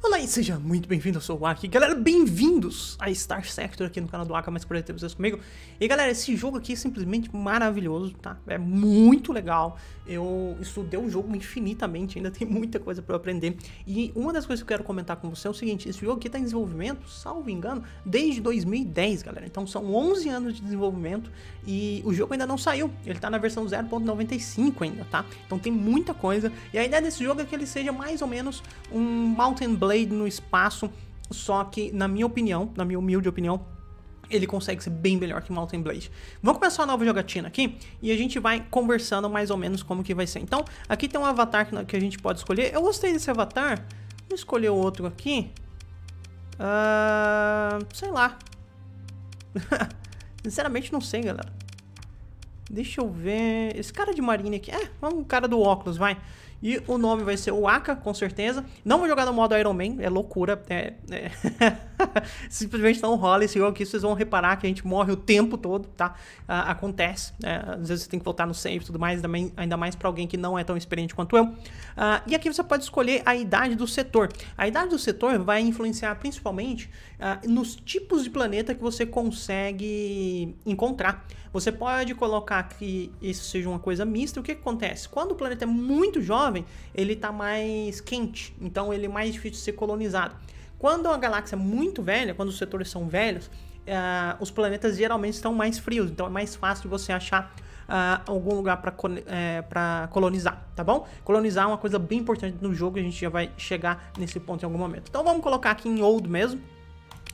Olá e seja muito bem-vindo, eu sou o Aki. Galera, bem-vindos a Star Sector aqui no canal do Aka, mais prazer ter vocês comigo. E galera, esse jogo aqui é simplesmente maravilhoso, tá? É muito legal. Eu estudei o jogo infinitamente, ainda tem muita coisa para aprender. E uma das coisas que eu quero comentar com você é o seguinte, esse jogo aqui tá em desenvolvimento, salvo engano, desde 2010, galera. Então são 11 anos de desenvolvimento e o jogo ainda não saiu. Ele tá na versão 0.95 ainda, tá? Então tem muita coisa. E a ideia desse jogo é que ele seja mais ou menos um Mountain Bug Blade no espaço, só que, na minha opinião, na minha humilde opinião, ele consegue ser bem melhor que Mountain Blade. Vamos começar a nova jogatina aqui e a gente vai conversando mais ou menos como que vai ser. Então, aqui tem um avatar que a gente pode escolher. Eu gostei desse avatar. Vou escolher outro aqui. Uh, sei lá. Sinceramente, não sei, galera. Deixa eu ver... Esse cara de marinha aqui... É, vamos o cara do óculos, vai. E o nome vai ser o Aka, com certeza. Não vou jogar no modo Iron Man, é loucura. É, é... Simplesmente não rola esse jogo aqui. Vocês vão reparar que a gente morre o tempo todo, tá? Ah, acontece. Né? às vezes você tem que voltar no save e tudo mais, ainda mais para alguém que não é tão experiente quanto eu. Uh, e aqui você pode escolher a idade do setor. A idade do setor vai influenciar principalmente uh, nos tipos de planeta que você consegue encontrar. Você pode colocar que isso seja uma coisa mista. O que, que acontece? Quando o planeta é muito jovem, ele está mais quente, então ele é mais difícil de ser colonizado. Quando a galáxia é muito velha, quando os setores são velhos, uh, os planetas geralmente estão mais frios, então é mais fácil de você achar uh, algum lugar para é, pra colonizar, tá bom? Colonizar é uma coisa bem importante no jogo, e a gente já vai chegar nesse ponto em algum momento. Então vamos colocar aqui em old mesmo,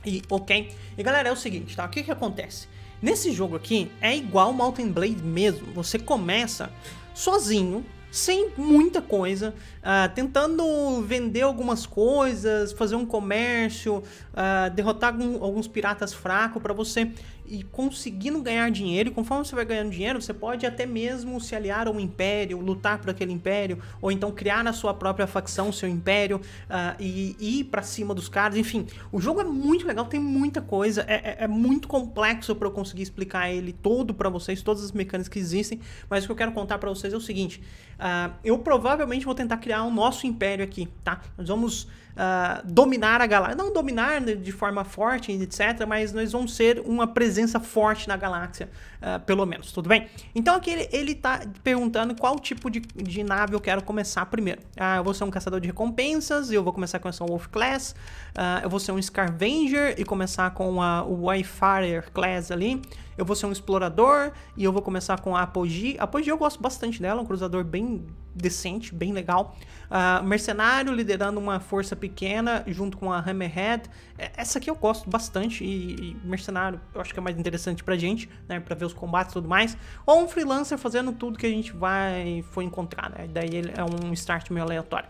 e ok. E galera, é o seguinte, tá? O que que acontece? Nesse jogo aqui, é igual Mountain Blade mesmo, você começa sozinho, sem muita coisa, uh, tentando vender algumas coisas, fazer um comércio, uh, derrotar algum, alguns piratas fracos para você e conseguindo ganhar dinheiro, e conforme você vai ganhando dinheiro, você pode até mesmo se aliar a um império, lutar por aquele império, ou então criar a sua própria facção, seu império, uh, ah, e, e ir para cima dos caras. Enfim, o jogo é muito legal, tem muita coisa, é, é, é muito complexo para eu conseguir explicar ele todo para vocês, todas as mecânicas que existem, mas o que eu quero contar para vocês é o seguinte: uh, eu provavelmente vou tentar criar o nosso império aqui, tá? Nós vamos. Uh, dominar a galáxia, não dominar de forma forte, etc., mas nós vamos ser uma presença presença forte na galáxia, uh, pelo menos, tudo bem? Então aqui ele, está perguntando qual tipo de, de, nave eu quero começar primeiro. Ah, eu vou ser um caçador de recompensas, eu vou começar com essa Wolf Class, uh, eu vou ser um Scarvenger e começar com a, Wildfire Wayfarer Class ali eu vou ser um explorador e eu vou começar com a Apogee. Apogee eu gosto bastante dela, é um cruzador bem decente, bem legal. Uh, mercenário liderando uma força pequena junto com a Hammerhead. É, essa aqui eu gosto bastante e, e mercenário eu acho que é mais interessante pra gente, né? Pra ver os combates e tudo mais. Ou um freelancer fazendo tudo que a gente vai foi encontrar, né? Daí ele é um start meio aleatório.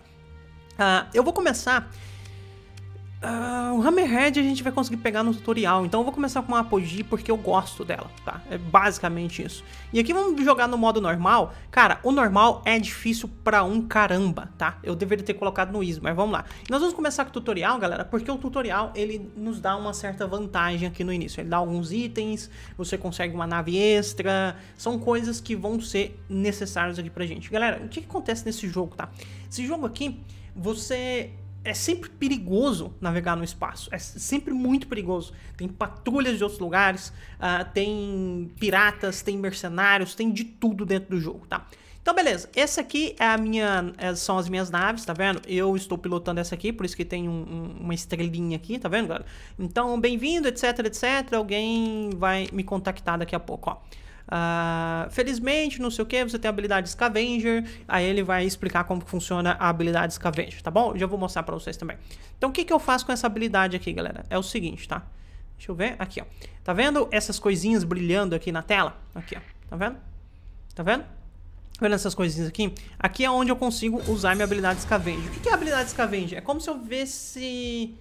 Uh, eu vou começar Uh, o Hammerhead a gente vai conseguir pegar no tutorial, então eu vou começar com uma Apogee porque eu gosto dela, tá? É basicamente isso. E aqui vamos jogar no modo normal. Cara, o normal é difícil pra um caramba, tá? Eu deveria ter colocado no easy, mas vamos lá. nós vamos começar com o tutorial, galera, porque o tutorial ele nos dá uma certa vantagem aqui no início. Ele dá alguns itens, você consegue uma nave extra, são coisas que vão ser necessárias aqui pra gente. Galera, o que, que acontece nesse jogo, tá? Esse jogo aqui, você é sempre perigoso navegar no espaço. É sempre muito perigoso. Tem patrulhas de outros lugares, uh, tem piratas, tem mercenários, tem de tudo dentro do jogo, tá? Então, beleza. Essa aqui é a minha, é, são as minhas naves, tá vendo? Eu estou pilotando essa aqui, por isso que tem um, um, uma estrelinha aqui, tá vendo, galera? Então, bem-vindo, etc, etc. Alguém vai me contactar daqui a pouco, ó. Ah, felizmente, não sei o que, você tem a habilidade Scavenger. Aí ele vai explicar como funciona a habilidade Scavenger, tá bom? Já vou mostrar pra vocês também. Então, o que, que eu faço com essa habilidade aqui, galera? É o seguinte, tá? Deixa eu ver. Aqui, ó. Tá vendo essas coisinhas brilhando aqui na tela? Aqui, ó. Tá vendo? Tá vendo? Tá vendo essas coisinhas aqui? Aqui é onde eu consigo usar minha habilidade Scavenger. O que é a habilidade Scavenger? É como se eu visse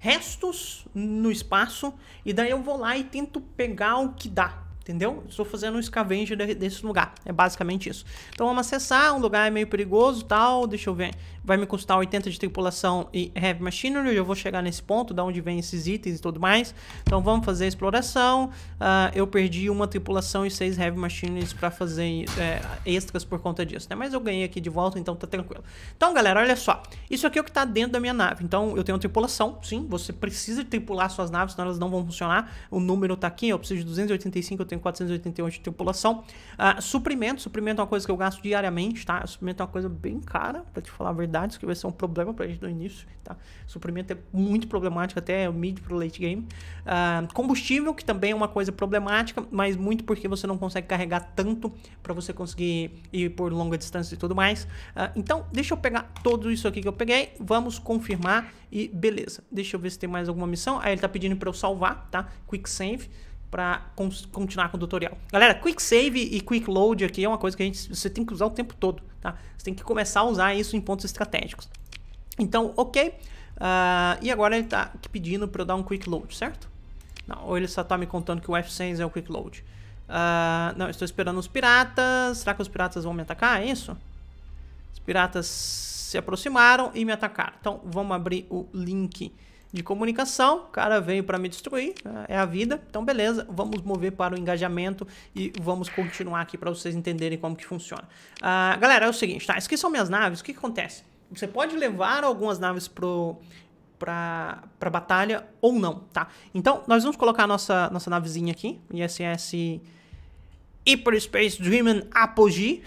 restos no espaço e daí eu vou lá e tento pegar o que dá, entendeu? Estou fazendo um scavenger desse lugar, é basicamente isso. Então vamos acessar, um lugar é meio perigoso tal, deixa eu ver, vai me custar 80 de tripulação e heavy machinery, eu vou chegar nesse ponto, da onde vem esses itens e tudo mais. Então vamos fazer a exploração, uh, eu perdi uma tripulação e seis heavy machineries para fazer é, extras por conta disso, né? Mas eu ganhei aqui de volta, então tá tranquilo. Então galera, olha só, isso aqui é o que tá dentro da minha nave, então eu tenho tripulação, sim, você precisa tripular suas naves, senão elas não vão funcionar, o número tá aqui, eu preciso de 285, eu tenho 488 de tripulação. Uh, suprimento, suprimento é uma coisa que eu gasto diariamente, tá? Suprimento é uma coisa bem cara, pra te falar a verdade que vai ser um problema para gente no início. Tá? Suprimento é muito problemático, até o mid para late game. Uh, combustível, que também é uma coisa problemática, mas muito porque você não consegue carregar tanto para você conseguir ir por longa distância e tudo mais. Uh, então, deixa eu pegar tudo isso aqui que eu peguei, vamos confirmar e beleza. Deixa eu ver se tem mais alguma missão. Aí ele tá pedindo para eu salvar, tá? Quick save para continuar com o tutorial. Galera, quick save e quick load aqui é uma coisa que a gente, você tem que usar o tempo todo, tá? Você tem que começar a usar isso em pontos estratégicos. Então, ok. Uh, e agora ele está pedindo para eu dar um quick load, certo? Não, ou ele só está me contando que o f 6 é o quick load. Uh, não, estou esperando os piratas. Será que os piratas vão me atacar? É isso? Os piratas se aproximaram e me atacaram. Então, vamos abrir o link de comunicação, o cara veio para me destruir, né, é a vida. Então beleza, vamos mover para o engajamento e vamos continuar aqui para vocês entenderem como que funciona. Uh, galera, é o seguinte, tá? Isso aqui são minhas naves, o que, que acontece? Você pode levar algumas naves pro para batalha ou não, tá? Então, nós vamos colocar a nossa, nossa navezinha aqui, ISS Hyperspace Dreamin' Apogee.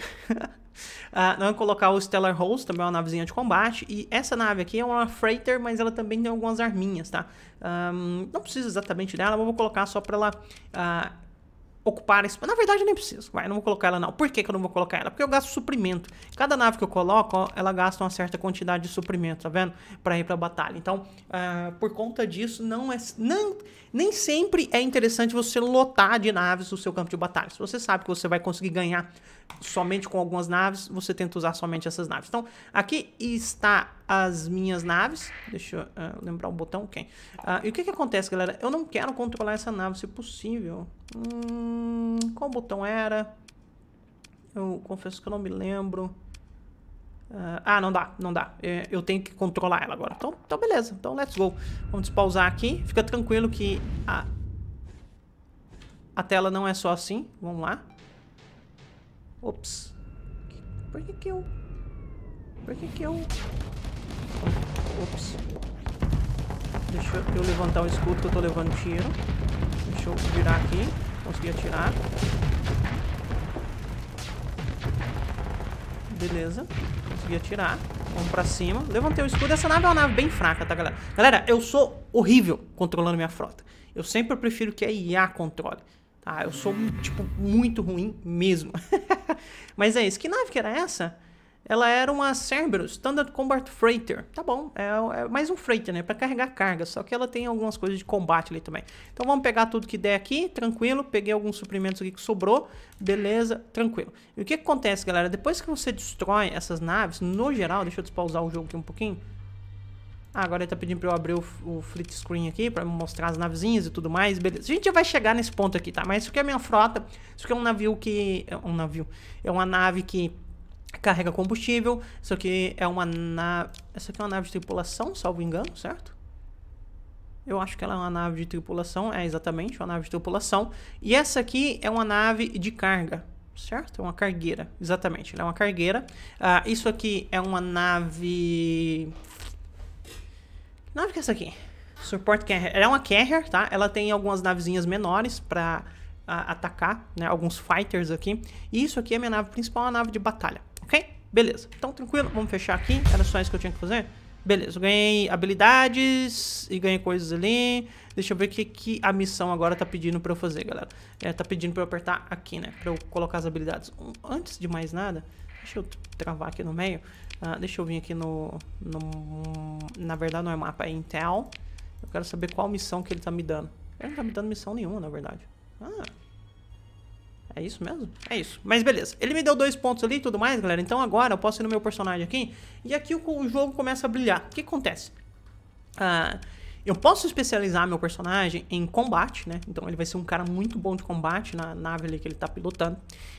Uh, nós vamos colocar o Stellar Host, também é uma navezinha de combate. E essa nave aqui é uma freighter, mas ela também tem algumas arminhas, tá? Um, não preciso exatamente dela, mas vou colocar só pra ela... Uh, ocupar espaço. Na verdade, eu nem preciso. Vai, não vou colocar ela não. Por que, que eu não vou colocar ela? Porque eu gasto suprimento. Cada nave que eu coloco, ó, ela gasta uma certa quantidade de suprimento, tá vendo? Pra ir pra batalha. Então, uh, por conta disso, não é... Não, nem sempre é interessante você lotar de naves o seu campo de batalha. Se você sabe que você vai conseguir ganhar somente com algumas naves, você tenta usar somente essas naves. Então, aqui está as minhas naves. Deixa eu uh, lembrar o botão, quem? Okay. Uh, e o que que acontece, galera? Eu não quero controlar essa nave, se possível. Hum, qual botão era? Eu confesso que eu não me lembro. Uh, ah, não dá, não dá. É, eu tenho que controlar ela agora. Então, então beleza. Então, let's go. Vamos pausar aqui. Fica tranquilo que a, a tela não é só assim. Vamos lá. Ops. Por que que eu... Por que que eu... Ops. Deixa eu levantar o escudo que eu tô levando tiro. Deixa eu virar aqui. Consegui atirar. Beleza. Consegui atirar. Vamos pra cima. Levantei o escudo. Essa nave é uma nave bem fraca, tá, galera? Galera, eu sou horrível controlando minha frota. Eu sempre prefiro que a IA controle. Ah, Eu sou, tipo, muito ruim mesmo. Mas é isso. Que nave que era essa? Ela era uma Cerberus Standard Combat Freighter. Tá bom, é, é mais um freighter, né? Para carregar carga. Só que ela tem algumas coisas de combate ali também. Então vamos pegar tudo que der aqui, tranquilo. Peguei alguns suprimentos aqui que sobrou. Beleza, tranquilo. E o que, que acontece, galera? Depois que você destrói essas naves, no geral, deixa eu despausar o jogo aqui um pouquinho. Ah, agora ele tá pedindo pra eu abrir o, o fleet screen aqui pra mostrar as navezinhas e tudo mais, beleza. A gente já vai chegar nesse ponto aqui, tá? Mas isso aqui é a minha frota, isso aqui é um navio que... É um navio... É uma nave que carrega combustível, isso aqui é uma nave... Essa aqui é uma nave de tripulação, salvo engano, certo? Eu acho que ela é uma nave de tripulação, é exatamente uma nave de tripulação. E essa aqui é uma nave de carga, certo? É uma cargueira, exatamente, ela é uma cargueira. Ah, isso aqui é uma nave Nave que é essa aqui? Support Carrier. Ela é uma Carrier, tá? Ela tem algumas navezinhas menores pra a, atacar, né? Alguns Fighters aqui. E isso aqui é minha nave principal, é a nave de batalha, ok? Beleza. Então, tranquilo. Vamos fechar aqui. Era só isso que eu tinha que fazer. Beleza, eu ganhei habilidades e ganhei coisas ali. Deixa eu ver o que, que a missão agora tá pedindo pra eu fazer, galera. É, tá pedindo pra eu apertar aqui, né? Pra eu colocar as habilidades. Antes de mais nada, deixa eu travar aqui no meio. Uh, deixa eu vir aqui no, no, Na verdade, não é mapa, é Intel. Eu quero saber qual missão que ele tá me dando. Ele não tá me dando missão nenhuma, na verdade. Ah. É isso mesmo? É isso. Mas beleza. Ele me deu dois pontos ali e tudo mais, galera. Então agora eu posso ir no meu personagem aqui. E aqui o, o jogo começa a brilhar. O que acontece? Ah. Uh, eu posso especializar meu personagem em combate, né? Então ele vai ser um cara muito bom de combate na nave ali que ele está pilotando.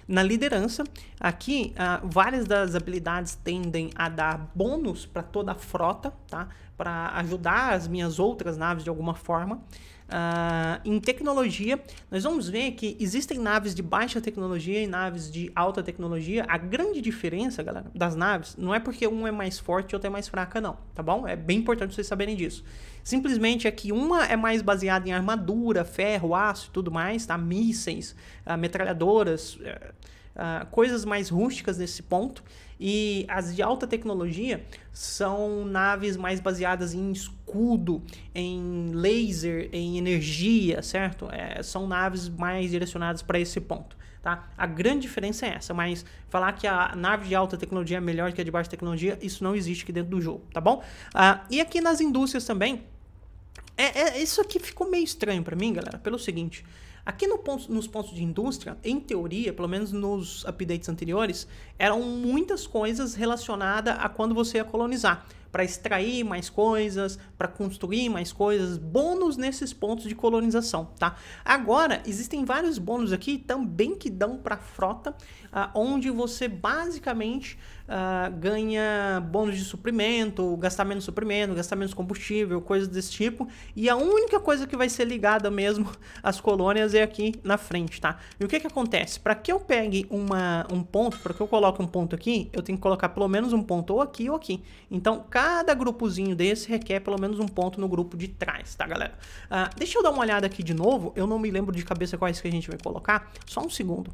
Na liderança, aqui uh, várias das habilidades tendem a dar bônus para toda a frota, tá? Para ajudar as minhas outras naves de alguma forma. Uh, em tecnologia, nós vamos ver que existem naves de baixa tecnologia e naves de alta tecnologia. A grande diferença, galera, das naves não é porque uma é mais forte e outra é mais fraca, não, tá bom? É bem importante vocês saberem disso. Simplesmente é que uma é mais baseada em armadura, ferro, aço e tudo mais, tá? Mísseis, ah, metralhadoras, eh, ah, coisas mais rústicas nesse ponto. E as de alta tecnologia são naves mais baseadas em escudo, em laser, em energia, certo? É, são naves mais direcionadas para esse ponto. Tá? A grande diferença é essa, mas falar que a nave de alta tecnologia é melhor que a de baixa tecnologia, isso não existe aqui dentro do jogo, tá bom? Ah, e aqui nas indústrias também, é, é, isso aqui ficou meio estranho para mim, galera, pelo seguinte. Aqui no ponto, nos pontos de indústria, em teoria, pelo menos nos updates anteriores, eram muitas coisas relacionadas a quando você ia colonizar. Para extrair mais coisas, para construir mais coisas, bônus nesses pontos de colonização, tá? Agora, existem vários bônus aqui também que dão para frota, ah, onde você basicamente uh, ganha bônus de suprimento, gastar menos suprimento, gastar menos combustível, coisas desse tipo. E a única coisa que vai ser ligada mesmo às colônias é aqui na frente, tá? E o que que acontece? Para que eu pegue uma, um ponto, para que eu coloque um ponto aqui, eu tenho que colocar pelo menos um ponto ou aqui ou aqui. Então, cada grupozinho desse requer pelo menos um ponto no grupo de trás, tá, galera? Uh, deixa eu dar uma olhada aqui de novo. Eu não me lembro de cabeça quais que a gente vai colocar. Só um segundo.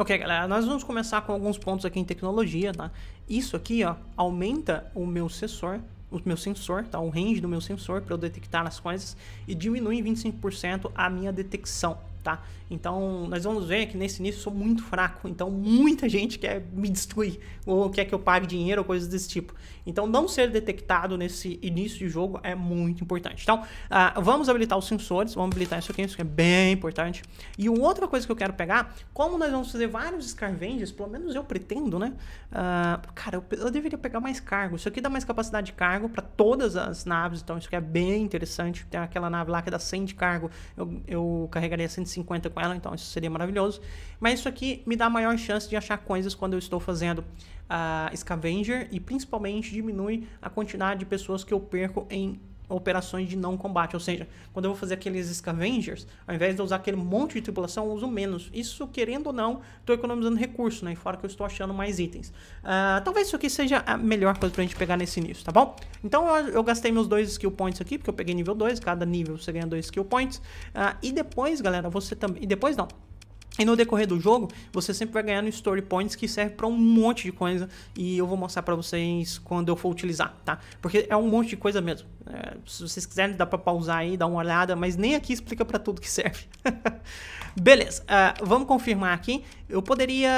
Ok, galera, nós vamos começar com alguns pontos aqui em tecnologia, tá? Isso aqui, ó, aumenta o meu sensor, o meu sensor, tá? O range do meu sensor para eu detectar as coisas e diminui em 25% a minha detecção tá? Então, nós vamos ver que nesse início eu sou muito fraco, então muita gente quer me destruir, ou quer que eu pague dinheiro, ou coisas desse tipo. Então, não ser detectado nesse início de jogo é muito importante. Então, uh, vamos habilitar os sensores, vamos habilitar isso aqui, isso aqui é bem importante. E outra coisa que eu quero pegar, como nós vamos fazer vários Scarvenges, pelo menos eu pretendo, né? Uh, cara, eu, eu, deveria pegar mais cargo. Isso aqui dá mais capacidade de cargo para todas as naves, então isso aqui é bem interessante. Tem aquela nave lá que dá 100 de cargo, eu, eu carregaria 150 150 com ela, então isso seria maravilhoso. Mas isso aqui me dá maior chance de achar coisas quando eu estou fazendo a ah, Scavenger e principalmente diminui a quantidade de pessoas que eu perco em operações de não combate. Ou seja, quando eu vou fazer aqueles scavengers, ao invés de usar aquele monte de tripulação, eu uso menos. Isso, querendo ou não, estou economizando recurso, né? E fora que eu estou achando mais itens. Uh, talvez isso aqui seja a melhor coisa pra gente pegar nesse início, tá bom? Então eu, eu, gastei meus dois skill points aqui, porque eu peguei nível 2, cada nível você ganha dois skill points. Uh, e depois, galera, você também... E depois não, e no decorrer do jogo, você sempre vai ganhando story points que serve para um monte de coisa e eu vou mostrar para vocês quando eu for utilizar, tá? Porque é um monte de coisa mesmo. É, se vocês quiserem, dá para pausar aí, dar uma olhada, mas nem aqui explica para tudo que serve. Beleza, uh, vamos confirmar aqui. Eu poderia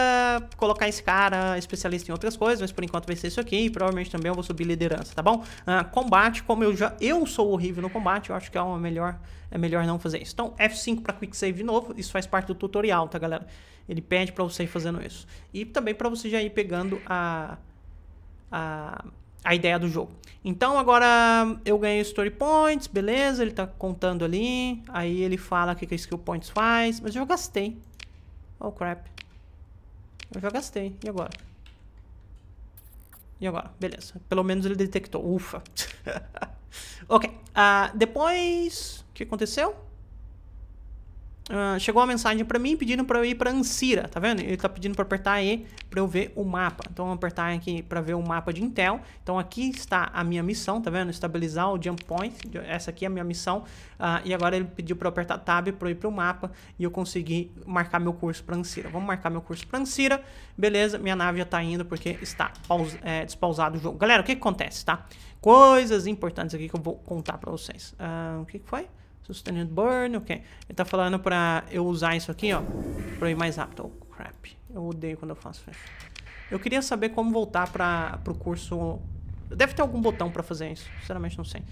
colocar esse cara especialista em outras coisas, mas por enquanto vai ser isso aqui. E provavelmente também eu vou subir liderança, tá bom? Uh, combate, como eu já eu sou horrível no combate, eu acho que é uma melhor é melhor não fazer isso. Então F5 para quick save de novo. Isso faz parte do tutorial, tá, galera? Ele pede para você ir fazendo isso e também para você já ir pegando a a a ideia do jogo. Então agora eu ganhei story points, beleza, ele tá contando ali. Aí ele fala o que, que a skill points faz, mas eu já gastei. Oh crap. Eu já gastei, e agora? E agora? Beleza. Pelo menos ele detectou. Ufa. ok. Uh, depois, o que aconteceu? Ah, chegou uma mensagem para mim pedindo para eu ir para Ancira tá vendo? Ele tá pedindo para apertar E para eu ver o mapa. Então vou apertar aqui para ver o mapa de Intel. Então aqui está a minha missão, tá vendo? Estabilizar o jump point. Essa aqui é a minha missão. Uh, e agora ele pediu para eu apertar Tab para ir para o mapa e eu consegui marcar meu curso para Ancira Vamos marcar meu curso para Ancira Beleza, minha nave já tá indo porque está é, despausado o jogo. Galera, o que, que acontece, tá? Coisas importantes aqui que eu vou contar para vocês. Uh, o que, que foi? Sustained burn, ok. Ele tá falando pra eu usar isso aqui, ó. Pra ir mais rápido. Oh, crap. Eu odeio quando eu faço isso. Eu queria saber como voltar pra, pro curso... Deve ter algum botão pra fazer isso. Sinceramente, não sei.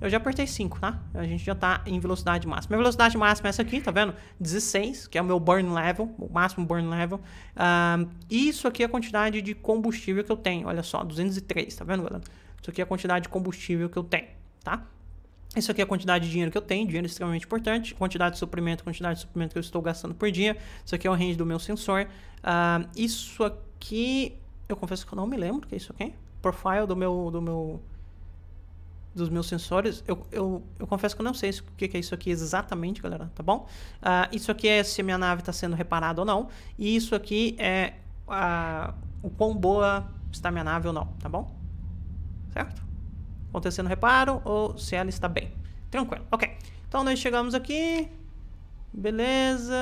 Eu já apertei 5, tá? A gente já tá em velocidade máxima. Minha velocidade máxima é essa aqui, tá vendo? 16, que é o meu burn level, o máximo burn level. Um, e isso aqui é a quantidade de combustível que eu tenho. Olha só, 203, tá vendo, galera? Isso aqui é a quantidade de combustível que eu tenho, tá? Isso aqui é a quantidade de dinheiro que eu tenho, dinheiro extremamente importante, quantidade de suprimento, quantidade de suprimento que eu estou gastando por dia. Isso aqui é o range do meu sensor. Uh, isso aqui, eu confesso que eu não me lembro o que é isso aqui. Profile do meu, do meu, dos meus sensores. Eu, eu, eu confesso que eu não sei o que é isso aqui exatamente, galera, tá bom? Uh, isso aqui é se a minha nave está sendo reparada ou não. E isso aqui é uh, o quão boa está minha nave ou não, tá bom? Certo? acontecendo reparo ou se ela está bem. Tranquilo, ok. Então nós chegamos aqui. Beleza.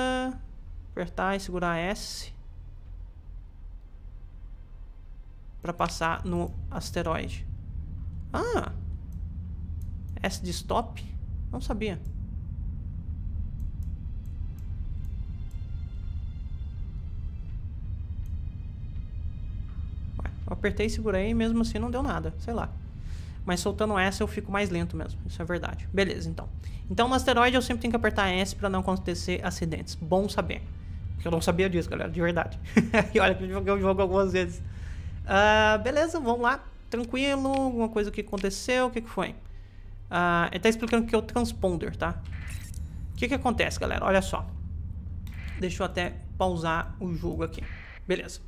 Apertar e segurar S. Para passar no asteroide. Ah! S de stop? Não sabia. apertei e segurei mesmo assim não deu nada. Sei lá mas soltando S eu fico mais lento mesmo, isso é verdade. Beleza, então. Então no asteroide eu sempre tenho que apertar S para não acontecer acidentes. Bom saber. Porque eu não sabia disso, galera, de verdade. e olha que eu joguei o jogo algumas vezes. Uh, beleza, vamos lá. Tranquilo, alguma coisa que aconteceu, o que, que foi? Uh, ele tá explicando o que é o transponder, tá? O que que acontece, galera? Olha só. Deixa eu até pausar o jogo aqui. Beleza.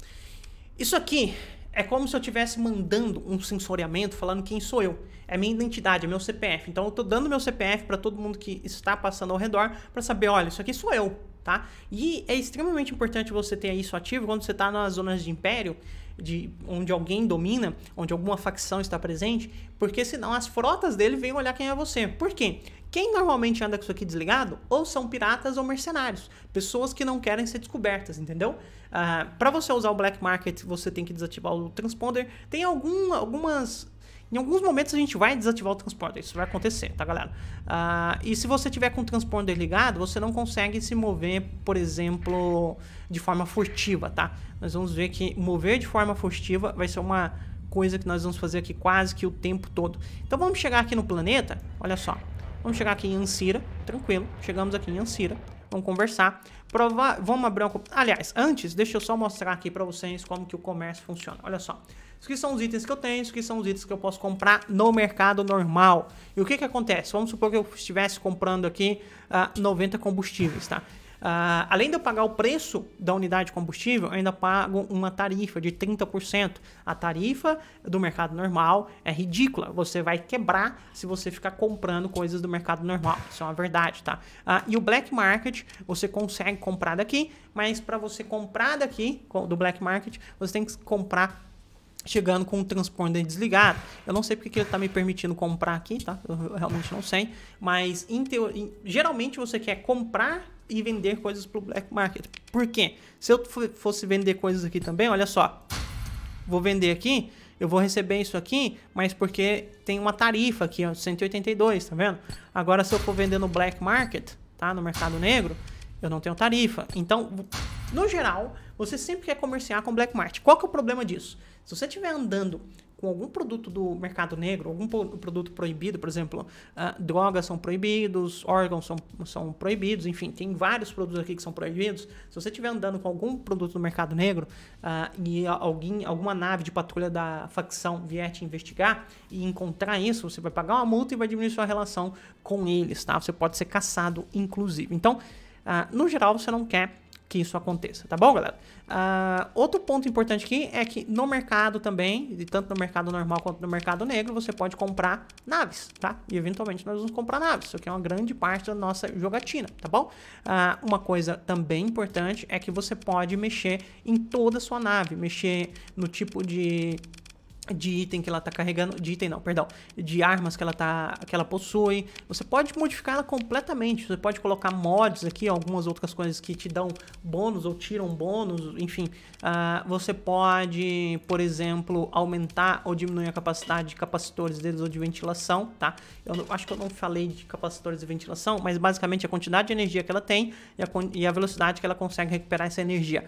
Isso aqui é como se eu estivesse mandando um sensoriamento falando quem sou eu. É minha identidade, é meu CPF. Então eu estou dando meu CPF para todo mundo que está passando ao redor para saber, olha, isso aqui sou eu, tá? E é extremamente importante você ter isso ativo quando você está nas zonas de império, de onde alguém domina, onde alguma facção está presente, porque senão as frotas dele vêm olhar quem é você. Por quê? Quem normalmente anda com isso aqui desligado ou são piratas ou mercenários, pessoas que não querem ser descobertas, entendeu? Ah, para você usar o black market, você tem que desativar o transponder. Tem algum, algumas em alguns momentos a gente vai desativar o transponder, isso vai acontecer, tá galera? Uh, e se você tiver com o transponder ligado, você não consegue se mover, por exemplo, de forma furtiva, tá? Nós vamos ver que mover de forma furtiva vai ser uma coisa que nós vamos fazer aqui quase que o tempo todo. Então vamos chegar aqui no planeta, olha só. Vamos chegar aqui em Ansira, tranquilo, chegamos aqui em Ansira, vamos conversar. provar, vamos abrir uma... Aliás, antes, deixa eu só mostrar aqui para vocês como que o comércio funciona, Olha só. Isso aqui são os itens que eu tenho, isso aqui são os itens que eu posso comprar no mercado normal. E o que que acontece? Vamos supor que eu estivesse comprando aqui uh, ah, 90 combustíveis, tá? Uh, além de eu pagar o preço da unidade de combustível, eu ainda pago uma tarifa de 30%. A tarifa do mercado normal é ridícula. Você vai quebrar se você ficar comprando coisas do mercado normal. Isso é uma verdade, tá? Uh, e o black market, você consegue comprar daqui, mas para você comprar daqui, do black market, você tem que comprar chegando com o transponder desligado. Eu não sei porque que ele está me permitindo comprar aqui, tá? Eu realmente não sei. Mas teoria, geralmente você quer comprar e vender coisas para o black market. Por quê? Se eu fosse vender coisas aqui também, olha só. Vou vender aqui, eu vou receber isso aqui, mas porque tem uma tarifa aqui, ó, 182, tá vendo? Agora se eu for vender no black market, tá? No mercado negro, eu não tenho tarifa. Então, no geral, você sempre quer comerciar com black market. Qual que é o problema disso? Se você estiver andando com algum produto do mercado negro, algum produto proibido, por exemplo, uh, drogas são proibidos, órgãos são, são proibidos, enfim, tem vários produtos aqui que são proibidos. Se você estiver andando com algum produto do mercado negro uh, e alguém, alguma nave de patrulha da facção vier te investigar e encontrar isso, você vai pagar uma multa e vai diminuir sua relação com eles, tá? Você pode ser caçado, inclusive. Então, uh, no geral, você não quer que isso aconteça, tá bom, galera? Uh, outro ponto importante aqui é que no mercado também, e tanto no mercado normal quanto no mercado negro, você pode comprar naves, tá? E eventualmente nós vamos comprar naves, isso aqui é uma grande parte da nossa jogatina, tá bom? Uh, uma coisa também importante é que você pode mexer em toda a sua nave, mexer no tipo de de item que ela tá carregando, de item não, perdão, de armas que ela tá, que ela possui. Você pode modificar ela completamente, você pode colocar mods aqui, algumas outras coisas que te dão bônus ou tiram bônus, enfim. Uh, você pode, por exemplo, aumentar ou diminuir a capacidade de capacitores deles ou de ventilação, tá? Eu não, acho que eu não falei de capacitores de ventilação, mas basicamente a quantidade de energia que ela tem e a, e a velocidade que ela consegue recuperar essa energia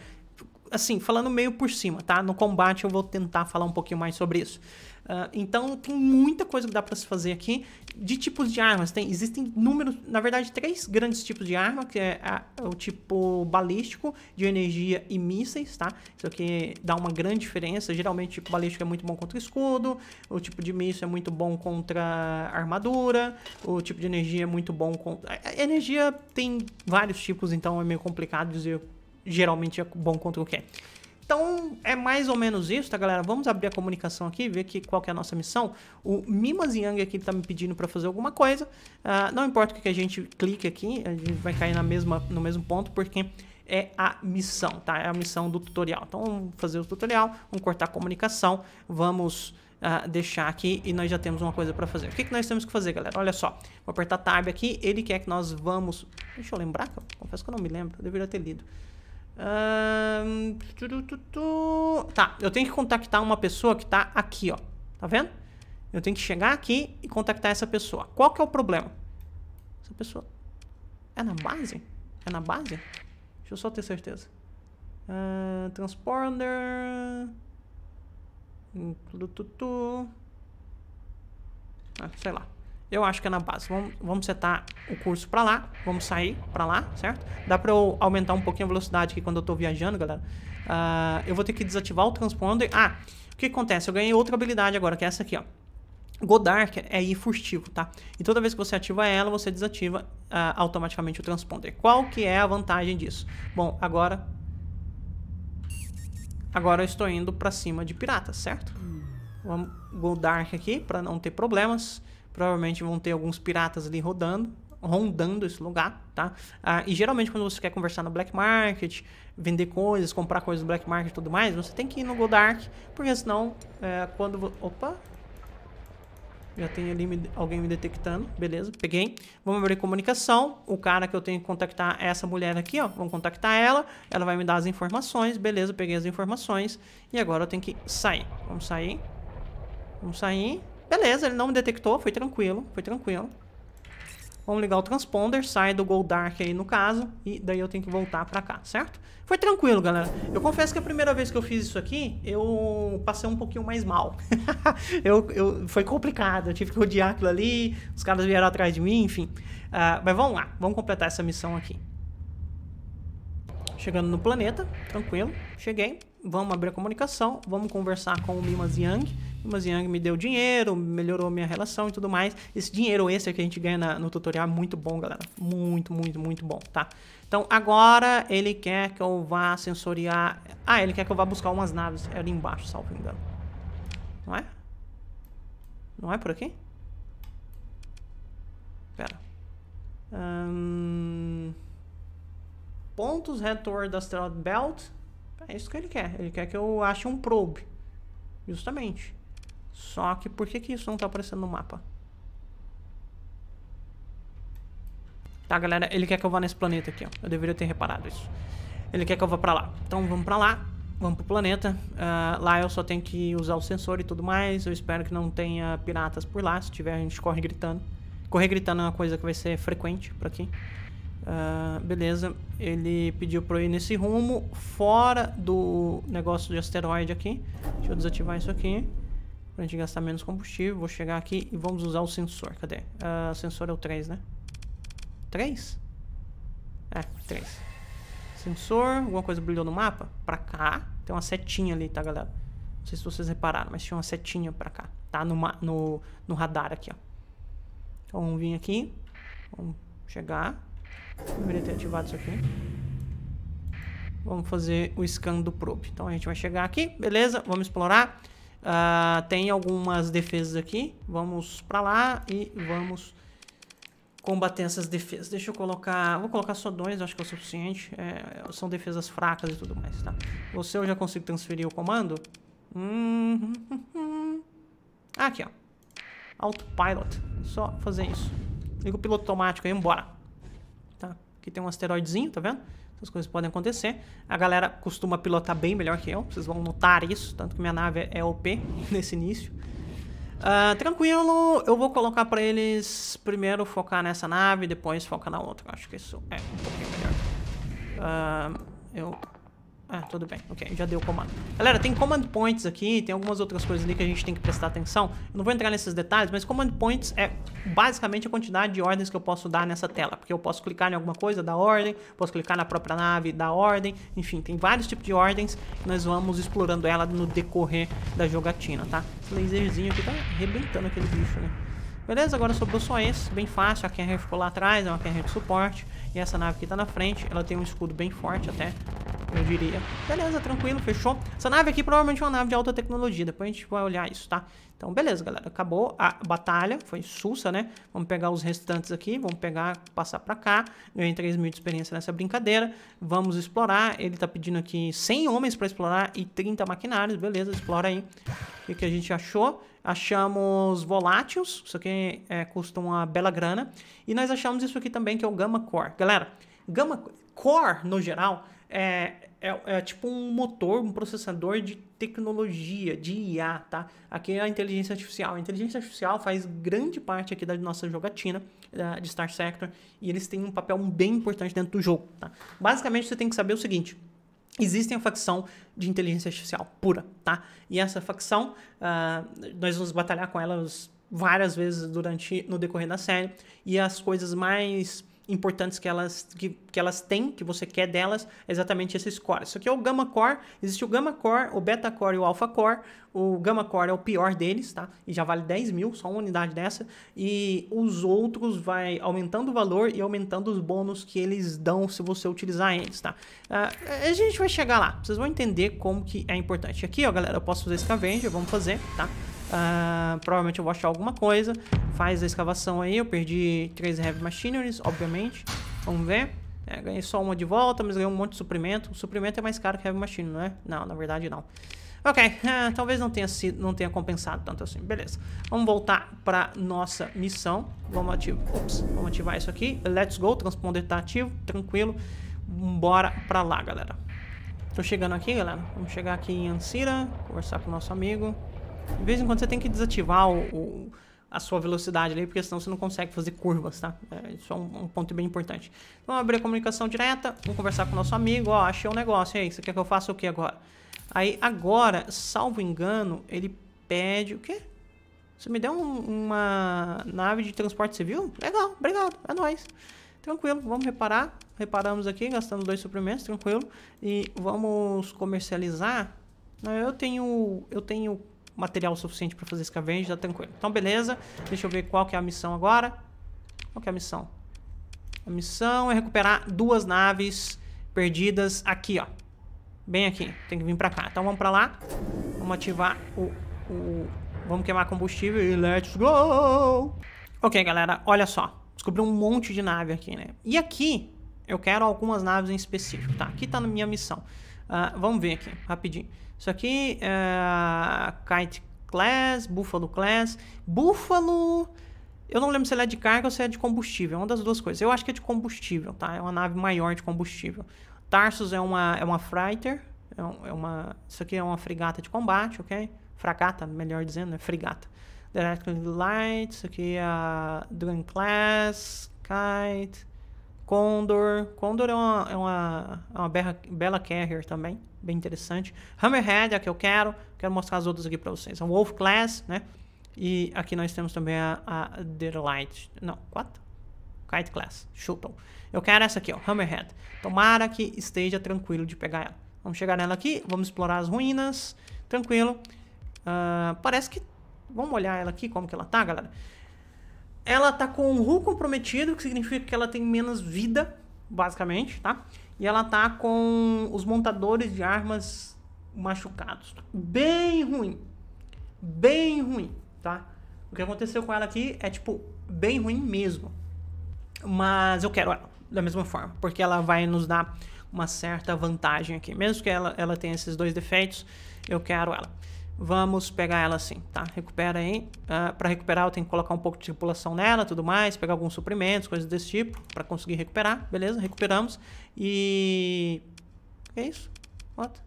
assim, falando meio por cima, tá? No combate eu vou tentar falar um pouquinho mais sobre isso. Uh, então tem muita coisa que dá para se fazer aqui de tipos de armas. Tem, existem números, na verdade, três grandes tipos de arma, que é a, é o tipo balístico, de energia e mísseis, tá? Isso aqui dá uma grande diferença. Geralmente o tipo balístico é muito bom contra escudo, o tipo de míssil é muito bom contra armadura, o tipo de energia é muito bom contra... A é, é, energia tem vários tipos, então é meio complicado dizer geralmente é bom contra o que Então, é mais ou menos isso, tá, galera? Vamos abrir a comunicação aqui, ver que, qual que é a nossa missão. O Mimas Yang aqui tá me pedindo para fazer alguma coisa. Uh, não importa o que a gente clique aqui, a gente vai cair na mesma, no mesmo ponto, porque é a missão, tá? É a missão do tutorial. Então, vamos fazer o tutorial, vamos cortar a comunicação, vamos... Uh, deixar aqui e nós já temos uma coisa para fazer. O que, que nós temos que fazer, galera? Olha só, vou apertar Tab aqui, ele quer que nós vamos... Deixa eu lembrar, confesso que eu não me lembro, eu deveria ter lido. Tá, eu tenho que contactar uma pessoa que tá aqui, ó. Tá vendo? Eu tenho que chegar aqui e contactar essa pessoa. Qual que é o problema? Essa pessoa... É na base? É na base? Deixa eu só ter certeza. Uh, transponder... Tudo, tudo. Ah, sei lá. Eu acho que é na base. Vamos, vamos setar o curso para lá. Vamos sair para lá, certo? Dá para eu aumentar um pouquinho a velocidade aqui quando eu estou viajando, galera. Uh, eu vou ter que desativar o transponder. Ah, o que acontece? Eu ganhei outra habilidade agora, que é essa aqui, ó. Go Dark é ir furtivo, tá? E toda vez que você ativa ela, você desativa uh, automaticamente o transponder. Qual que é a vantagem disso? Bom, agora... Agora eu estou indo para cima de piratas, certo? Vamos Go Dark aqui, para não ter problemas provavelmente vão ter alguns piratas ali rodando, rondando esse lugar, tá? Ah, e geralmente quando você quer conversar no black market, vender coisas, comprar coisas no black market e tudo mais, você tem que ir no Godark, porque senão é, quando... Opa! Já tem ali me, alguém me detectando, beleza, peguei. Vamos abrir comunicação, o cara que eu tenho que contactar é essa mulher aqui, ó. Vamos contactar ela, ela vai me dar as informações, beleza, peguei as informações. E agora eu tenho que sair. Vamos sair. Vamos sair. Beleza, ele não me detectou, foi tranquilo, foi tranquilo. Vamos ligar o transponder, sai do Goldark aí no caso, e daí eu tenho que voltar pra cá, certo? Foi tranquilo, galera. Eu confesso que a primeira vez que eu fiz isso aqui, eu passei um pouquinho mais mal. eu, eu, foi complicado, eu tive que rodear aquilo ali, os caras vieram atrás de mim, enfim. Uh, mas vamos lá, vamos completar essa missão aqui. Chegando no planeta, tranquilo, cheguei. Vamos abrir a comunicação, vamos conversar com o Mimas Yang mas Yang me deu dinheiro, melhorou minha relação e tudo mais. Esse dinheiro extra que a gente ganha na, no tutorial é muito bom, galera. Muito, muito, muito bom, tá? Então agora ele quer que eu vá sensoriar... Ah, ele quer que eu vá buscar umas naves ali embaixo, salvo engano. Não é? Não é por aqui? Pera. Hum... Pontos retorno da Asteroid Belt. É isso que ele quer. Ele quer que eu ache um probe. Justamente. Só que por que, que isso não tá aparecendo no mapa? Tá, galera? Ele quer que eu vá nesse planeta aqui, ó. Eu deveria ter reparado isso. Ele quer que eu vá pra lá. Então vamos pra lá. Vamos pro planeta. Uh, lá eu só tenho que usar o sensor e tudo mais. Eu espero que não tenha piratas por lá. Se tiver, a gente corre gritando. Correr gritando é uma coisa que vai ser frequente por aqui. Uh, beleza. Ele pediu pra eu ir nesse rumo. Fora do negócio de asteroide aqui. Deixa eu desativar isso aqui. Pra gente gastar menos combustível, vou chegar aqui e vamos usar o sensor. Cadê? Uh, sensor é o 3, né? 3? É, 3. Sensor, alguma coisa brilhou no mapa? Pra cá. Tem uma setinha ali, tá, galera? Não sei se vocês repararam, mas tinha uma setinha pra cá. Tá no, no, no radar aqui, ó. Então vamos vir aqui. Vamos chegar. Deveria ter ativado isso aqui. Vamos fazer o scan do probe. Então a gente vai chegar aqui, beleza? Vamos explorar. Uh, tem algumas defesas aqui. Vamos pra lá e vamos combater essas defesas. Deixa eu colocar... Vou colocar só dois, acho que é o suficiente. É, são defesas fracas e tudo mais, tá? Você eu já consigo transferir o comando? Hum, Ah, aqui, ó. Autopilot. Só fazer isso. Liga o piloto automático aí, embora. Tá? Aqui tem um asteroidezinho, tá vendo? essas coisas podem acontecer. A galera costuma pilotar bem melhor que eu, vocês vão notar isso, tanto que minha nave é OP nesse início. Uh, tranquilo, eu vou colocar pra eles primeiro focar nessa nave, depois focar na outra. Acho que isso é um pouquinho melhor. Uh, eu ah, tudo bem. Ok, já deu o comando. Galera, tem command points aqui, tem algumas outras coisas ali que a gente tem que prestar atenção. Eu não vou entrar nesses detalhes, mas command points é basicamente a quantidade de ordens que eu posso dar nessa tela. Porque eu posso clicar em alguma coisa, dar ordem, posso clicar na própria nave, dar ordem. Enfim, tem vários tipos de ordens nós vamos explorando ela no decorrer da jogatina, tá? Esse laserzinho aqui tá arrebentando aquele bicho, né? Beleza, agora sobrou só esse, bem fácil, a Kenner ficou lá atrás, é uma Kenner de suporte E essa nave que tá na frente, ela tem um escudo bem forte até eu diria. Beleza, tranquilo, fechou. Essa nave aqui provavelmente é uma nave de alta tecnologia, depois a gente vai olhar isso, tá? Então, beleza, galera, acabou a batalha, foi sussa, né? Vamos pegar os restantes aqui, vamos pegar, passar pra cá. Ganhei 3 mil de experiência nessa brincadeira. Vamos explorar, ele tá pedindo aqui 100 homens pra explorar e 30 maquinários, beleza, explora aí. O que, que a gente achou? achamos voláteis, isso aqui é, custa uma bela grana, e nós achamos isso aqui também, que é o Gamma Core. Galera, Gamma Core, no geral, é, é, é, tipo um motor, um processador de tecnologia, de IA, tá? Aqui é a inteligência artificial. A inteligência artificial faz grande parte aqui da nossa jogatina da, de Star Sector e eles têm um papel bem importante dentro do jogo, tá? Basicamente, você tem que saber o seguinte. Existe a facção de inteligência artificial pura, tá? E essa facção, uh, nós vamos batalhar com elas várias vezes durante no decorrer da série. E as coisas mais importantes que elas, que, que elas têm, que você quer delas, é exatamente esses cores. Isso aqui é o Gamma Core, existe o Gamma Core, o Beta Core e o Alpha Core. O Gamma Core é o pior deles, tá? E já vale 10 mil, só uma unidade dessa. E os outros vai aumentando o valor e aumentando os bônus que eles dão se você utilizar eles, tá? Uh, a gente vai chegar lá, vocês vão entender como que é importante. Aqui, ó, galera, eu posso fazer esse scavenger, vamos fazer, tá? Uh, provavelmente eu vou achar alguma coisa. Faz a escavação aí. Eu perdi 3 Heavy Machineries, obviamente. Vamos ver. É, ganhei só uma de volta, mas ganhei um monte de suprimento. O suprimento é mais caro que Heavy Machine, não é? Não, na verdade não. Ok, uh, talvez não tenha, sido, não tenha compensado tanto assim. Beleza. Vamos voltar para nossa missão. Vamos ativar, ops, vamos ativar isso aqui. Let's go, transponder tá ativo, tranquilo. Bora para lá, galera. Tô chegando aqui, galera. Vamos chegar aqui em Ansira, conversar com o nosso amigo. De vez em quando você tem que desativar o, o a sua velocidade ali, porque senão você não consegue fazer curvas, tá? É, isso é um, um, ponto bem importante. Então, abrir a comunicação direta, vamos conversar com o nosso amigo, ó, achei um negócio, e aí, você quer que eu faça o que agora? Aí, agora, salvo engano, ele pede o quê? Você me deu um, uma nave de transporte civil? Legal, obrigado, é nóis. Tranquilo, vamos reparar. Reparamos aqui, gastando dois suprimentos, tranquilo. E vamos comercializar. Eu tenho, eu tenho material suficiente para fazer scavenge, tá tranquilo. Então, beleza. Deixa eu ver qual que é a missão agora. Qual que é a missão? A missão é recuperar duas naves perdidas aqui, ó. Bem aqui. Tem que vir pra cá. Então, vamos pra lá. Vamos ativar o... o... Vamos queimar combustível e let's go! Ok, galera. Olha só. Descobri um monte de nave aqui, né? E aqui eu quero algumas naves em específico, tá? Aqui tá na minha missão. Uh, vamos ver aqui, rapidinho. Isso aqui é Kite Class, Buffalo Class. Buffalo... Eu não lembro se ela é de carga ou se é de combustível. É uma das duas coisas. Eu acho que é de combustível, tá? É uma nave maior de combustível. Tarsus é uma, é uma freighter. É, um, é uma, isso aqui é uma frigata de combate, ok? Fragata, melhor dizendo, é frigata. Directly Light, isso aqui é a Dune Class, Kite... Condor. Condor é uma, é uma, é uma bela, bela carrier também, bem interessante. Hammerhead é a que eu quero, quero mostrar as outras aqui para vocês. A é Wolf Class, né? E aqui nós temos também a, a não, quatro? Kite Class, Shuttle. Eu quero essa aqui, ó, Hammerhead. Tomara que esteja tranquilo de pegar ela. Vamos chegar nela aqui, vamos explorar as ruínas, tranquilo. Uh, parece que... Vamos olhar ela aqui, como que ela tá, galera. Ela tá com um Ru comprometido, que significa que ela tem menos vida, basicamente, tá? E ela tá com os montadores de armas machucados. Bem ruim. Bem ruim, tá? O que aconteceu com ela aqui é, tipo, bem ruim mesmo. Mas eu quero ela, da mesma forma, porque ela vai nos dar uma certa vantagem aqui. Mesmo que ela, ela tenha esses dois defeitos, eu quero ela. Vamos pegar ela assim, tá? Recupera aí. Uh, ah, para recuperar, eu tenho que colocar um pouco de tripulação nela, tudo mais, pegar alguns suprimentos, coisas desse tipo, para conseguir recuperar. Beleza, recuperamos. E... É isso? What?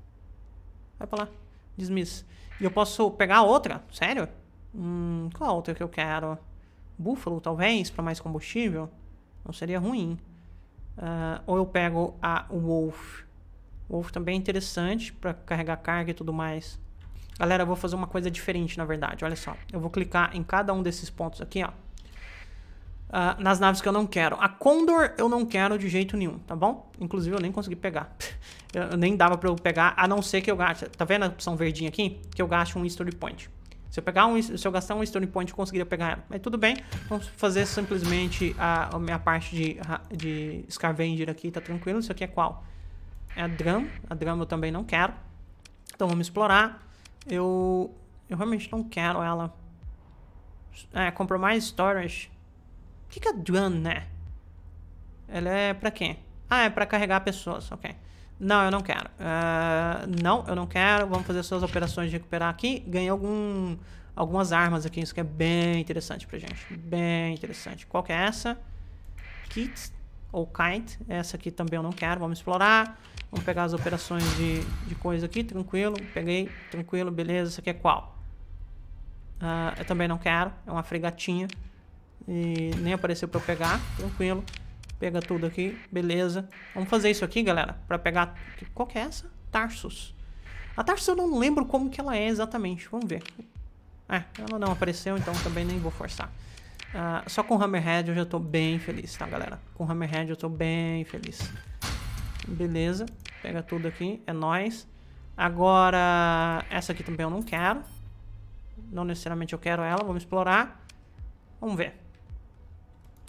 Vai pra lá. Dismiss. E eu posso pegar outra? Sério? Hum, qual outra que eu quero? Búfalo, talvez, para mais combustível? Não seria ruim. Uh, ou eu pego a Wolf. Wolf também é interessante para carregar carga e tudo mais. Galera, eu vou fazer uma coisa diferente, na verdade. Olha só, eu vou clicar em cada um desses pontos aqui, ó. Uh, nas naves que eu não quero. A Condor eu não quero de jeito nenhum, tá bom? Inclusive eu nem consegui pegar. eu, nem dava pra eu pegar, a não ser que eu gaste... Tá vendo a opção verdinha aqui? Que eu gaste um History Point. Se eu, pegar um, se eu gastar um Stone Point, eu conseguiria pegar ela. Mas tudo bem, vamos fazer simplesmente a, a minha parte de, de aqui, tá tranquilo. Isso aqui é qual? É a Drum. A Drum eu também não quero. Então vamos explorar. Eu, eu realmente não quero ela. É, mais Storage. O que, que é Dwan, é Ela é pra quê? Ah, é pra carregar pessoas, ok. Não, eu não quero. Uh, não, eu não quero. Vamos fazer suas operações de recuperar aqui. Ganhei algum, algumas armas aqui. Isso que é bem interessante pra gente. Bem interessante. Qual que é essa? Kit ou kite. Essa aqui também eu não quero. Vamos explorar. Vamos pegar as operações de, de coisa aqui, tranquilo. Peguei, tranquilo, beleza. Isso aqui é qual? Uh, eu também não quero. É uma fregatinha. E nem apareceu para eu pegar. Tranquilo. Pega tudo aqui. Beleza. Vamos fazer isso aqui, galera. Para pegar... Qual que é essa? Tarsus. A Tarsus eu não lembro como que ela é exatamente. Vamos ver. É, ela não apareceu, então também nem vou forçar. Uh, só com Hammerhead eu já tô bem feliz, tá, galera? Com Hammerhead eu tô bem feliz. Beleza. Pega tudo aqui. É nóis. Agora, essa aqui também eu não quero. Não necessariamente eu quero ela. Vamos explorar. Vamos ver.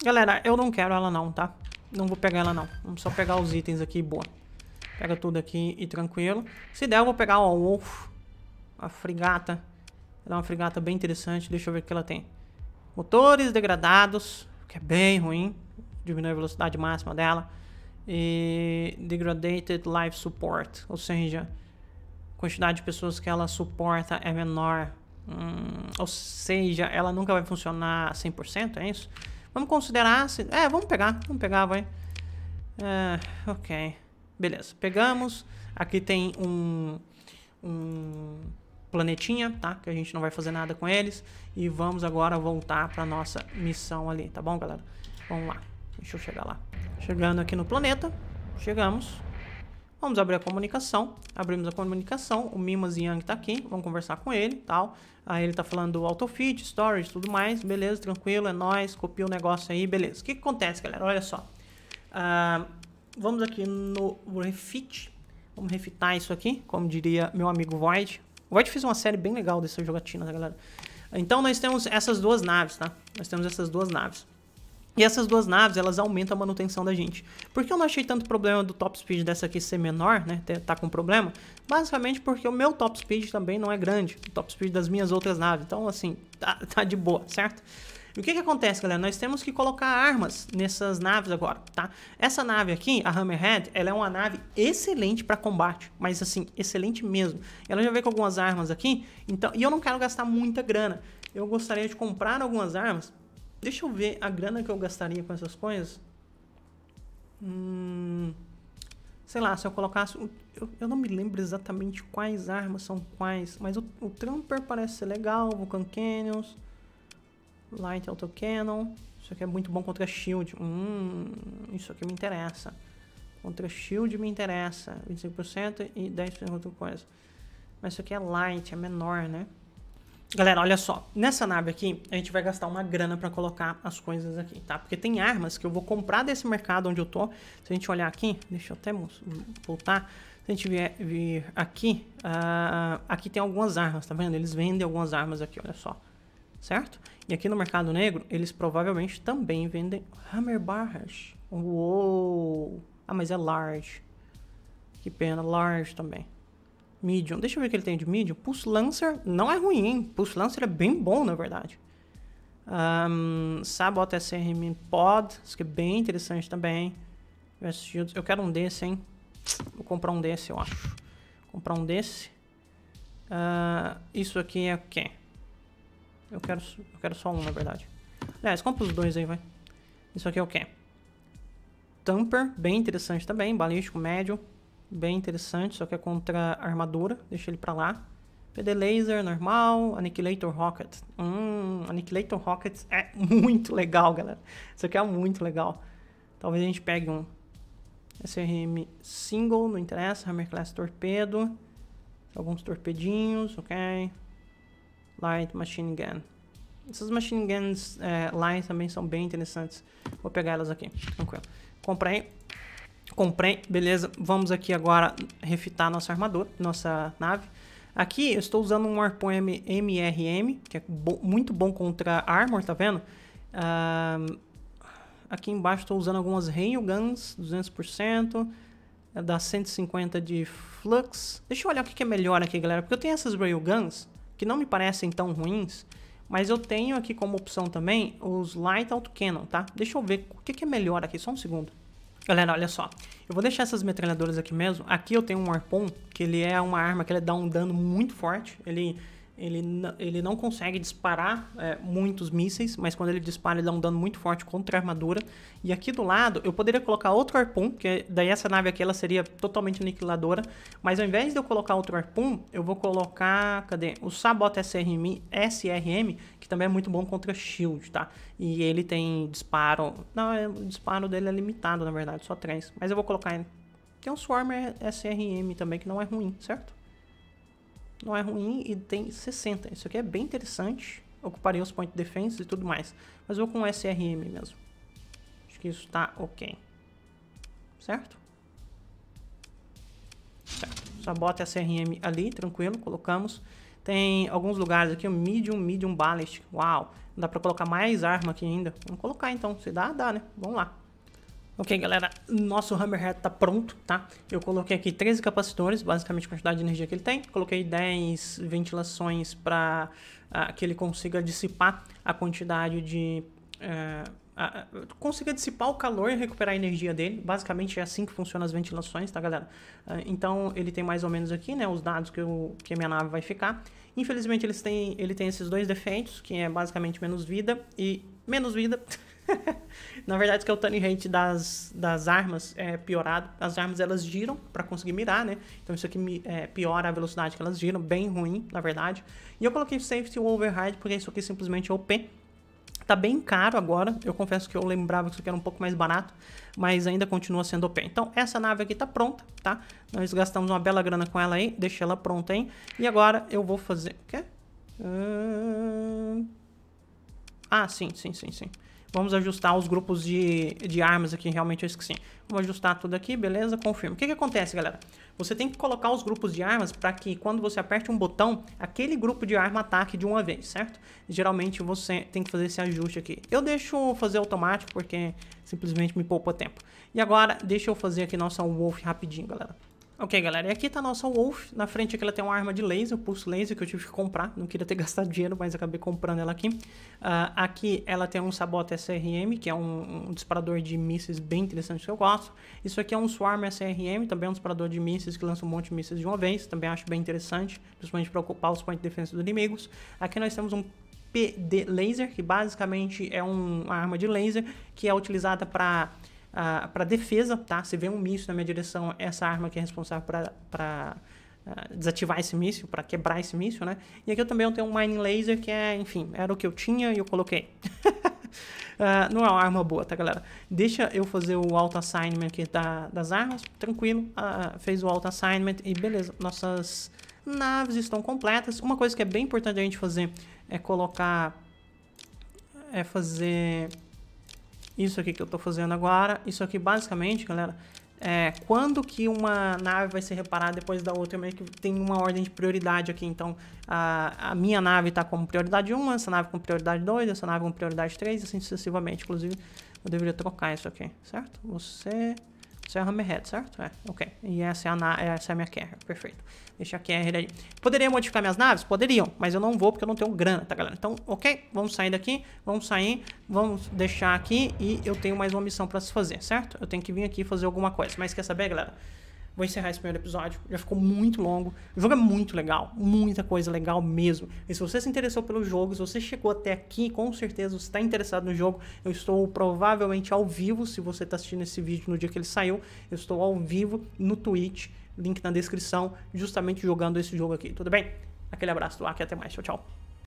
Galera, eu não quero ela não, tá? Não vou pegar ela não. Vamos só pegar os itens aqui boa. Pega tudo aqui e tranquilo. Se der, eu vou pegar o Wolf. A frigata. Ela é uma frigata bem interessante. Deixa eu ver o que ela tem. Motores degradados, que é bem ruim. Diminui a velocidade máxima dela e Degraded Life Support, ou seja, a quantidade de pessoas que ela suporta é menor. Hum, ou seja, ela nunca vai funcionar 100%, é isso? Vamos considerar, se, é, vamos pegar, vamos pegar, vai. É, ok, beleza, pegamos. Aqui tem um, um planetinha, tá? Que a gente não vai fazer nada com eles. E vamos agora voltar para nossa missão ali, tá bom, galera? Vamos lá, deixa eu chegar lá. Chegando aqui no planeta. Chegamos. Vamos abrir a comunicação. Abrimos a comunicação. O Mimas Yang tá aqui. Vamos conversar com ele tal. Aí ele tá falando do autofit, storage, tudo mais. Beleza, tranquilo, é nóis. Copia o negócio aí, beleza. O que, que acontece, galera? Olha só. Uh, vamos aqui no refit. Vamos refitar isso aqui, como diria meu amigo Void. Void fez uma série bem legal dessa jogatina, galera? Então nós temos essas duas naves, tá? Nós temos essas duas naves. E essas duas naves, elas aumentam a manutenção da gente. Por que eu não achei tanto problema do top speed dessa aqui ser menor, né? Tá com problema? Basicamente porque o meu top speed também não é grande. O top speed das minhas outras naves. Então, assim, tá, tá de boa, certo? E o que que acontece, galera? Nós temos que colocar armas nessas naves agora, tá? Essa nave aqui, a Hammerhead, ela é uma nave excelente para combate, mas assim, excelente mesmo. Ela já veio com algumas armas aqui, então, e eu não quero gastar muita grana. Eu gostaria de comprar algumas armas Deixa eu ver a grana que eu gastaria com essas coisas. Hum, sei lá, se eu colocasse. Eu, eu não me lembro exatamente quais armas são quais, mas o, o Trumper parece ser legal, Vulcan Canyons, Light Auto Cannon. Isso aqui é muito bom contra Shield. Hum, isso aqui me interessa. Contra Shield me interessa. 25% e 10% outra coisa. Mas isso aqui é light, é menor, né? Galera, olha só, nessa nave aqui, a gente vai gastar uma grana para colocar as coisas aqui, tá? Porque tem armas que eu vou comprar desse mercado onde eu tô. Se a gente olhar aqui, deixa eu até voltar. Se a gente vier, vir aqui, uh, aqui tem algumas armas, tá vendo? Eles vendem algumas armas aqui, olha só, certo? E aqui no mercado negro, eles provavelmente também vendem hammer barras. Uou! Ah, mas é large. Que pena, large também. Medium. Deixa eu ver o que ele tem de Medium. Pulse Lancer não é ruim, hein? Pulse Lancer é bem bom, na verdade. Um, Sabota SRM Pod, isso que é bem interessante também. Eu quero um desse, hein? Vou comprar um desse, eu acho. Vou comprar um desse. Uh, isso aqui é o quê? Eu quero, eu quero só um, na verdade. Aliás, compra os dois aí, vai. Isso aqui é o quê? Tamper, bem interessante também. Balístico médio. Bem interessante, só que é contra armadura. Deixa ele pra lá. PD Laser, normal. Annihilator Rocket. Hum, Annihilator Rocket é muito legal, galera. Isso aqui é muito legal. Talvez a gente pegue um SRM Single, não interessa. Hammer Class Torpedo. Alguns torpedinhos, ok. Light Machine Gun. Essas machine guns é, light também são bem interessantes. Vou pegar elas aqui, tranquilo. Comprei Comprei, beleza. Vamos aqui agora refitar nossa armadura, nossa nave. Aqui eu estou usando um arpão MRM, que é bom, muito bom contra armor, tá vendo? Uh, aqui embaixo estou usando algumas Railguns, 200%, dá 150 de flux. Deixa eu olhar o que é melhor aqui, galera, porque eu tenho essas Railguns, que não me parecem tão ruins, mas eu tenho aqui como opção também os Light cannon tá? Deixa eu ver o que é melhor aqui, só um segundo. Galera, olha só. Eu vou deixar essas metralhadoras aqui mesmo. Aqui eu tenho um arpon, que ele é uma arma que ele dá um dano muito forte. Ele ele, ele não consegue disparar é, muitos mísseis, mas quando ele dispara, ele dá um dano muito forte contra a armadura. E aqui do lado, eu poderia colocar outro arpum, que é, daí essa nave aqui ela seria totalmente aniquiladora. Mas ao invés de eu colocar outro arpum, eu vou colocar, cadê? O Sabota SRM, SRM que também é muito bom contra shield, tá? E ele tem disparo... Não, é, o disparo dele é limitado, na verdade, só três. Mas eu vou colocar... Tem é um Swarmer SRM também, que não é ruim, certo? não é ruim e tem 60. Isso aqui é bem interessante. Ocuparia os point defense e tudo mais. Mas vou com o SRM mesmo. Acho que isso tá ok. Certo? Certo. Só bota SRM ali, tranquilo. Colocamos. Tem alguns lugares aqui, o medium, medium ballast. Uau, dá pra colocar mais arma aqui ainda. Vamos colocar então. Se dá, dá, né? Vamos lá. Ok, galera, nosso Hammerhead tá pronto, tá? Eu coloquei aqui 13 capacitores, basicamente a quantidade de energia que ele tem. Coloquei 10 ventilações para uh, ah, que ele consiga dissipar a quantidade de... Uh, consiga dissipar o calor e recuperar a energia dele. Basicamente é assim que funcionam as ventilações, tá, galera? Uh, então, ele tem mais ou menos aqui, né, os dados que, eu, que a minha nave vai ficar. Infelizmente, eles têm, ele tem esses dois defeitos, que é basicamente menos vida e... Menos vida... Na verdade, que é o turning rate das, das armas é piorado. As armas, elas giram para conseguir mirar, né? Então isso aqui é, piora a velocidade que elas giram, bem ruim, na verdade. E eu coloquei safety override porque isso aqui simplesmente é OP. Tá bem caro agora, eu confesso que eu lembrava que isso aqui era um pouco mais barato, mas ainda continua sendo OP. Então, essa nave aqui tá pronta, tá? Nós gastamos uma bela grana com ela aí, deixei ela pronta, hein? E agora eu vou fazer... O quê? Ah, sim, sim, sim, sim. Vamos ajustar os grupos de, de armas aqui, realmente eu esqueci. Vou ajustar tudo aqui, beleza? Confirmo. O que, que acontece, galera? Você tem que colocar os grupos de armas para que quando você aperte um botão, aquele grupo de arma ataque de uma vez, certo? Geralmente você tem que fazer esse ajuste aqui. Eu deixo fazer automático porque simplesmente me poupa tempo. E agora, deixa eu fazer aqui nossa Wolf rapidinho, galera. Ok, galera, e aqui tá a nossa Wolf. Na frente aqui ela tem uma arma de laser, pulso laser, que eu tive que comprar. Não queria ter gastado dinheiro, mas acabei comprando ela aqui. Uh, aqui ela tem um Sabota SRM, que é um, um, disparador de mísseis bem interessante que eu gosto. Isso aqui é um Swarm SRM, também é um disparador de mísseis que lança um monte de mísseis de uma vez. Também acho bem interessante, principalmente para ocupar os pontos de defesa dos inimigos. Aqui nós temos um PD Laser, que basicamente é um, uma arma de laser que é utilizada para uh, para defesa, tá? Se vem um míssil na minha direção, essa arma que é responsável para ah, desativar esse míssil, para quebrar esse míssil, né? E aqui eu também tenho um mining laser que é, enfim, era o que eu tinha e eu coloquei. uh, não é uma arma boa, tá, galera? Deixa eu fazer o auto assignment aqui da, das armas, tranquilo. Ah, fez o auto assignment e beleza, nossas naves estão completas. Uma coisa que é bem importante a gente fazer é colocar... É fazer isso aqui que eu estou fazendo agora. Isso aqui, basicamente, galera, é quando que uma nave vai ser reparada depois da outra. Meio que tem uma ordem de prioridade aqui. Então, a, a minha nave está como prioridade 1, essa nave com prioridade 2, essa nave com prioridade 3, assim sucessivamente. Inclusive, eu deveria trocar isso aqui, certo? Você... Isso é a Hammerhead, certo? É, ok. E essa é a, essa é a minha carrier, perfeito. Deixa a carrier aí. Poderia modificar minhas naves? Poderiam, mas eu não vou porque eu não tenho grana, tá, galera? Então, ok, vamos sair daqui, vamos sair, vamos deixar aqui e eu tenho mais uma missão pra se fazer, certo? Eu tenho que vir aqui fazer alguma coisa. Mas quer saber, galera? Vou encerrar esse primeiro episódio. Já ficou muito longo. O jogo é muito legal. Muita coisa legal mesmo. E se você se interessou pelo jogo, se você chegou até aqui, com certeza você está interessado no jogo. Eu estou provavelmente ao vivo. Se você está assistindo esse vídeo no dia que ele saiu, eu estou ao vivo no Twitch. Link na descrição, justamente jogando esse jogo aqui. Tudo bem? Aquele abraço do Aki. Até mais. Tchau, tchau.